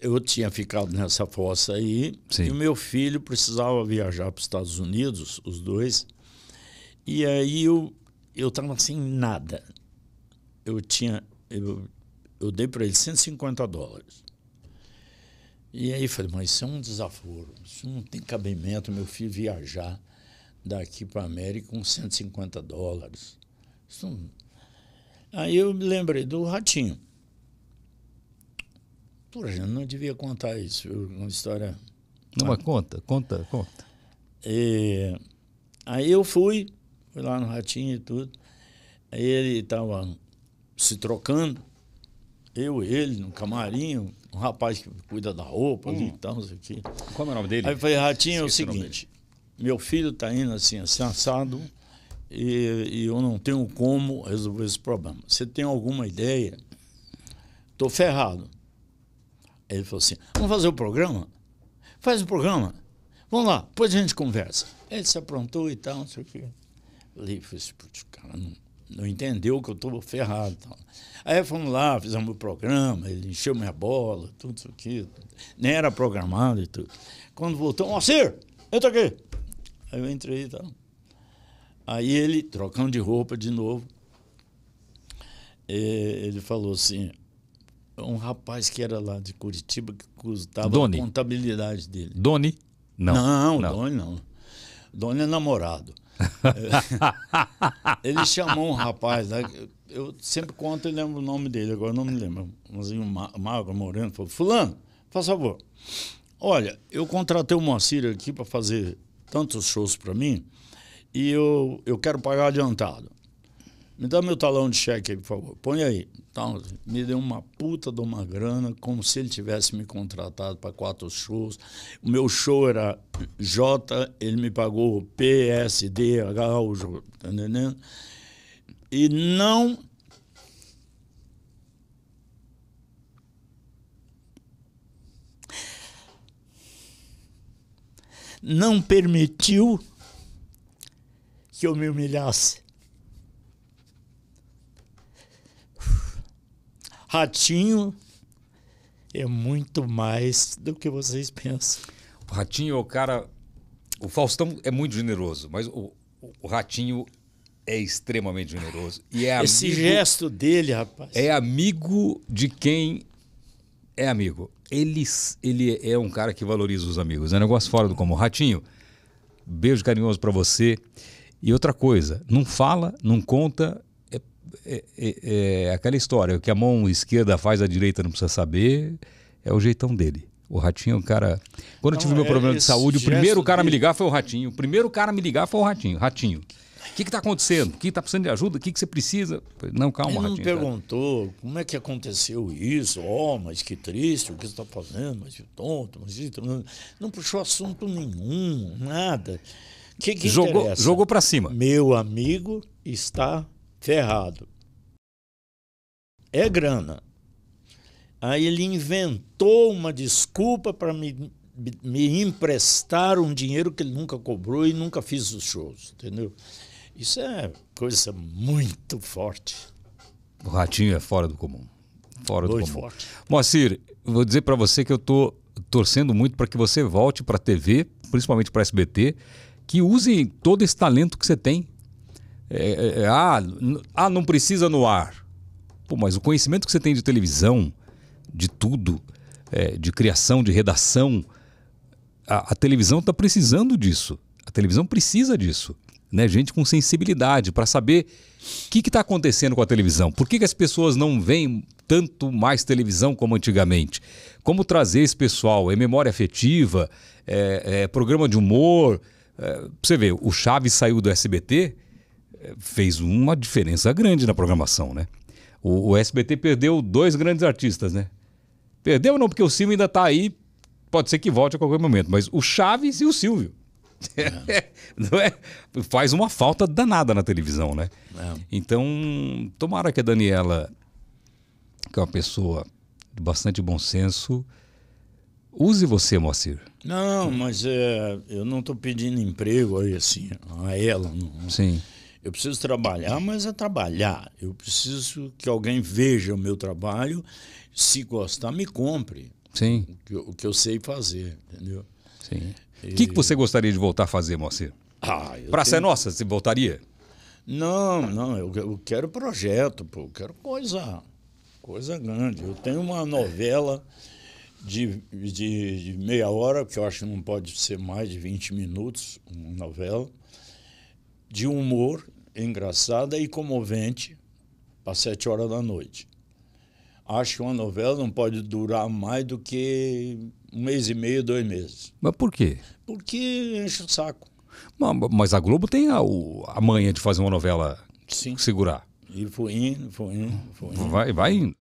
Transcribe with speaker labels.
Speaker 1: eu tinha ficado nessa fossa aí Sim. e o meu filho precisava viajar para os Estados Unidos, os dois. E aí eu eu estava sem nada. Eu tinha eu, eu dei para ele 150 dólares. E aí falei, mas isso é um desaforo, isso não tem cabimento, meu filho viajar daqui para a América com 150 dólares. Isso não... Aí eu me lembrei do ratinho. Pô, eu não devia contar isso. Uma história.
Speaker 2: Não, mas conta, conta, conta.
Speaker 1: E, é, aí eu fui, fui lá no Ratinho e tudo. Aí ele estava se trocando, eu, ele, no camarim, um rapaz que cuida da roupa hum. ali e tal, não sei o quê. Qual é o nome dele? Aí eu falei, Ratinho, Esqueci é o seguinte, o meu filho está indo assim, assim, assado, e, e, eu não tenho como resolver esse problema. Você tem alguma ideia? Estou ferrado. Ele falou assim: vamos fazer o programa? Faz o programa. Vamos lá, depois a gente conversa. Ele se aprontou e tal, não sei o quê. Falei, putz, o cara não, não entendeu que eu estou ferrado. então Aí fomos lá, fizemos o programa, ele encheu minha bola, tudo isso aqui. Nem era programado e tudo. Quando voltou, Sir, entra aqui. Aí eu entrei e tal. Aí ele, trocando de roupa de novo, eh, ele falou assim, um rapaz que era lá de Curitiba que custava Doni. a contabilidade dele. Doni? Não. Não, não. Doni não. Doni é namorado. ele chamou um rapaz, né? eu sempre conto e lembro o nome dele, agora não me lembro. Um magro, moreno, falou, fulano, faz favor. Olha, eu contratei o Moacir aqui para fazer tantos shows para mim e eu, eu quero pagar adiantado. Me dá meu talão de cheque aí, por favor. Põe aí. Então, me deu uma puta de uma grana, como se ele tivesse me contratado para quatro shows. O meu show era J, ele me pagou P, S, D, H, o J, tá entendendo? E não não permitiu que eu me humilhasse. Ratinho é muito
Speaker 2: mais do que vocês pensam. O Ratinho é o cara. O Faustão é muito generoso, mas o, o Ratinho é extremamente generoso. E é Esse gesto dele, rapaz. É amigo de quem é amigo. Ele, ele é um cara que valoriza os amigos. É um negócio fora do comum. Ratinho, beijo carinhoso para você. E outra coisa, não fala, não conta, é, é, é, aquela história, o que a mão esquerda faz, a direita não precisa saber, é o jeitão dele. O Ratinho, o é cara. Quando não, eu tive meu é problema de saúde, o primeiro cara a me ligar foi o Ratinho. O primeiro cara me ligar foi o Ratinho. Ratinho. O que está acontecendo? O que está precisando de ajuda? O que, que você precisa? não, calma, Ele não perguntou
Speaker 1: cara. como é que aconteceu isso. Oh, mas que triste o que você está fazendo, mas que tonto, mas isso. Não, puxou assunto nenhum, nada. Que, que jogou interessa? jogou para cima. Meu amigo está ferrado. É grana. Aí ele inventou uma desculpa para me, me emprestar um dinheiro que ele nunca cobrou e nunca fiz os shows, entendeu? Isso é coisa muito forte.
Speaker 2: O ratinho é fora do comum. Fora muito do comum. Forte. Moacir, vou dizer para você que eu estou torcendo muito para que você volte para a TV, principalmente para a SBT, que use todo esse talento que você tem é, é, é, ah, ah, não precisa no ar. Pô, mas o conhecimento que você tem de televisão, de tudo, é, de criação, de redação, a, a televisão está precisando disso. A televisão precisa disso. Né? Gente com sensibilidade para saber o que está acontecendo com a televisão. Por que, que as pessoas não veem tanto mais televisão como antigamente? Como trazer esse pessoal? É memória afetiva? É, é programa de humor? É, você vê, o Chaves saiu do SBT fez uma diferença grande na programação, né? O, o SBT perdeu dois grandes artistas, né? Perdeu não, porque o Silvio ainda está aí, pode ser que volte a qualquer momento, mas o Chaves e o Silvio. É. é? Faz uma falta danada na televisão, né? É. Então, tomara que a Daniela, que é uma pessoa de bastante bom senso, use você, Moacir.
Speaker 1: Não, mas é, eu não estou pedindo emprego aí, assim, a ela. Não. Sim. Eu preciso trabalhar, mas é trabalhar. Eu preciso que alguém veja o meu trabalho, se gostar, me compre. Sim. O que, eu, o que eu sei fazer, entendeu? Sim. O e... que, que você
Speaker 2: gostaria de voltar a fazer, Moacir?
Speaker 1: Ah, Praça tenho... é Nossa, você voltaria? Não, não, eu, eu quero projeto, pô, eu quero coisa, coisa grande. Eu tenho uma novela de, de, de meia hora, que eu acho que não pode ser mais de 20 minutos, uma novela de humor engraçada e comovente às sete horas da noite. Acho que uma novela não pode durar mais do que um mês e meio, dois meses. Mas por quê? Porque enche o saco.
Speaker 2: Mas a Globo tem a, a manha de fazer uma novela Sim. segurar.
Speaker 1: E foi indo, foi indo, foi indo.
Speaker 2: Vai, vai indo.